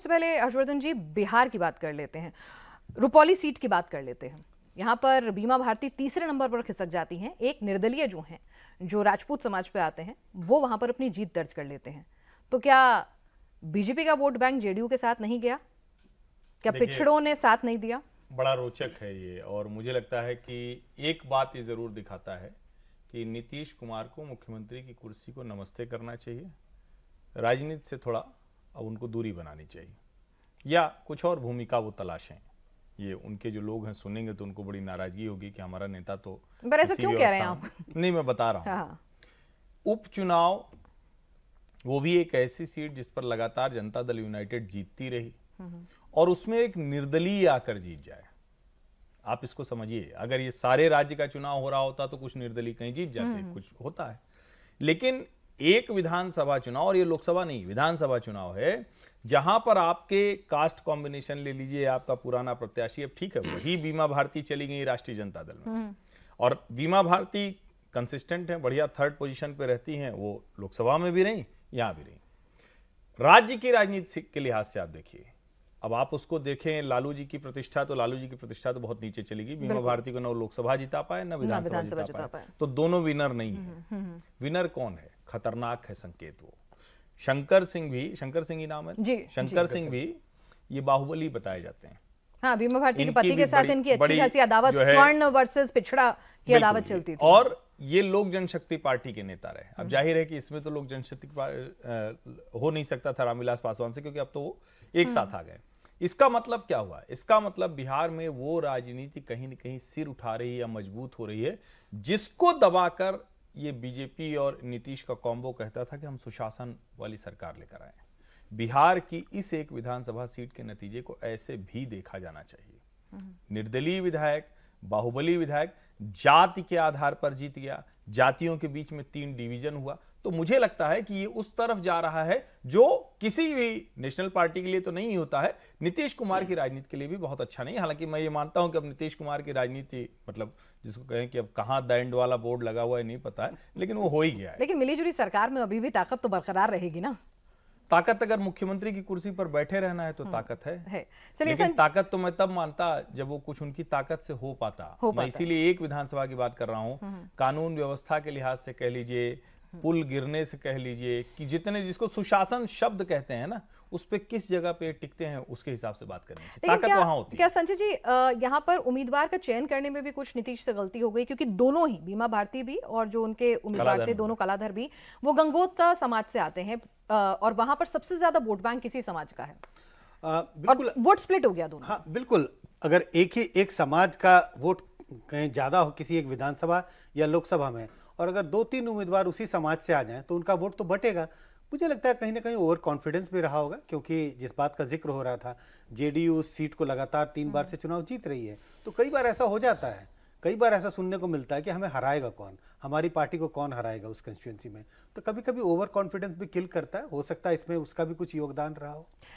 सबसे पहले हर्षवर्धन जी बिहार की बात कर लेते हैं रुपौली सीट की बात कर लेते हैं यहाँ पर बीमा भारती तीसरे नंबर पर खिसक जाती हैं एक निर्दलीय जो हैं जो राजपूत समाज पे आते हैं वो वहाँ पर अपनी जीत दर्ज कर लेते हैं तो क्या बीजेपी का वोट बैंक जेडीयू के साथ नहीं गया क्या पिछड़ों ने साथ नहीं दिया बड़ा रोचक है ये और मुझे लगता है कि एक बात ये ज़रूर दिखाता है कि नीतीश कुमार को मुख्यमंत्री की कुर्सी को नमस्ते करना चाहिए राजनीति से थोड़ा अब उनको दूरी बनानी चाहिए या कुछ और भूमिका वो तलाशें ये उनके जो लोग हैं सुनेंगे तो उनको बड़ी नाराजगी होगी कि हमारा नेता तो ऐसा क्यों कह रहे हैं आप नहीं मैं बता रहा हूँ हाँ। उपचुनाव वो भी एक ऐसी सीट जिस पर लगातार जनता दल यूनाइटेड जीतती रही हम्म, हम्म। और उसमें एक निर्दलीय आकर जीत जाए आप इसको समझिए अगर ये सारे राज्य का चुनाव हो रहा होता तो कुछ निर्दलीय कहीं जीत जाते हम्म, कुछ होता है लेकिन एक विधानसभा चुनाव और ये लोकसभा नहीं विधानसभा चुनाव है जहां पर आपके कास्ट कॉम्बिनेशन ले लीजिए आपका पुराना प्रत्याशी अब ठीक है वही बीमा भारती चली गई राष्ट्रीय जनता दल में हम्म। और बीमा भारती कंसिस्टेंट है बढ़िया थर्ड पोजीशन पे रहती हैं वो लोकसभा में भी रही यहां भी रही राज्य की राजनीति के लिहाज से आप देखिए अब आप उसको देखें लालू जी की प्रतिष्ठा तो लालू जी की प्रतिष्ठा तो बहुत नीचे चली गई बीमा भारती को ना लोकसभा जीता पाए ना विधानसभा जीता पाए तो दोनों विनर नहीं है विनर हम्म, हम्म, कौन है खतरनाक है संकेत वो शंकर सिंह भी शंकर सिंह ही नाम है जी शंकर सिंह भी ये बाहुबली बताए जाते हैं हाँ भीमा भारती के पति के साथ इनकी अच्छी खासी अदावत स्वर्ण वर्सेस पिछड़ा की अदावत चलती थी और ये लोक जनशक्ति पार्टी के नेता रहे अब हम्म। जाहिर है कि इसमें तो लोक जनशक्ति हो नहीं सकता था रामविलास पासवान से क्योंकि अब तो वो एक हम्म। साथ आ गए इसका मतलब क्या हुआ इसका मतलब बिहार में वो राजनीति कहीं ना कहीं सिर उठा रही है या मजबूत हो रही है जिसको दबाकर ये बीजेपी और नीतीश का कॉम्बो कहता था कि हम सुशासन वाली सरकार लेकर आए बिहार की इस एक विधानसभा सीट के नतीजे को ऐसे भी देखा जाना चाहिए निर्दलीय विधायक बाहुबली विधायक जाति के आधार पर जीत गया जातियों के बीच में तीन डिवीजन हुआ तो मुझे लगता है कि ये उस तरफ जा रहा है जो किसी भी नेशनल पार्टी के लिए तो नहीं होता है नीतीश कुमार की राजनीति के लिए भी बहुत अच्छा नहीं हालांकि मैं ये मानता हूं कि अब नीतीश कुमार की राजनीति मतलब जिसको कहें कि अब कहां द वाला बोर्ड लगा हुआ है नहीं पता है लेकिन वो हो ही गया है लेकिन मिलीजुली सरकार में अभी भी ताकत तो बरकरार रहेगी ना ताकत अगर मुख्यमंत्री की कुर्सी पर बैठे रहना है तो हाँ। ताकत है, है। चलिए लेकिन ताकत तो मैं तब मानता जब वो कुछ उनकी ताकत से हो पाता, हो पाता मैं इसीलिए एक विधानसभा की बात कर रहा हूँ हम्म। कानून व्यवस्था के लिहाज से कह लीजिए हम्म। पुल गिरने से कह लीजिए कि जितने जिसको सुशासन शब्द कहते हैं ना उस पर किस जगह पे टिकते हैं उसके हिसाब से बात करनी चाहिए ताकत क्या, वहां होती क्या संजय जी यहाँ पर उम्मीदवार का चयन करने में भी कुछ नीतीश से गलती हो गई क्योंकि दोनों ही बीमा भारती भी और जो उनके उम्मीदवार थे दोनों कलाधर भी वो गंगोत्रा समाज से आते हैं और वहां पर सबसे ज्यादा वोट बैंक किसी समाज का है बिल्कुल वोट स्प्लिट हो गया दोनों हाँ, बिल्कुल अगर एक ही एक समाज का वोट ज्यादा हो किसी एक विधानसभा या लोकसभा में और अगर दो तीन उम्मीदवार उसी समाज से आ जाएं तो उनका वोट तो बटेगा मुझे लगता है कहीं ना कहीं ओवर कॉन्फिडेंस भी रहा होगा क्योंकि जिस बात का जिक्र हो रहा था जेडीयू उस सीट को लगातार तीन बार हम्म। से चुनाव जीत रही है तो कई बार ऐसा हो जाता है कई बार ऐसा सुनने को मिलता है कि हमें हराएगा कौन हमारी पार्टी को कौन हराएगा उस कंस्टिट्यूंसी में तो कभी कभी ओवर कॉन्फिडेंस भी किल करता है हो सकता है इसमें उसका भी कुछ योगदान रहा हो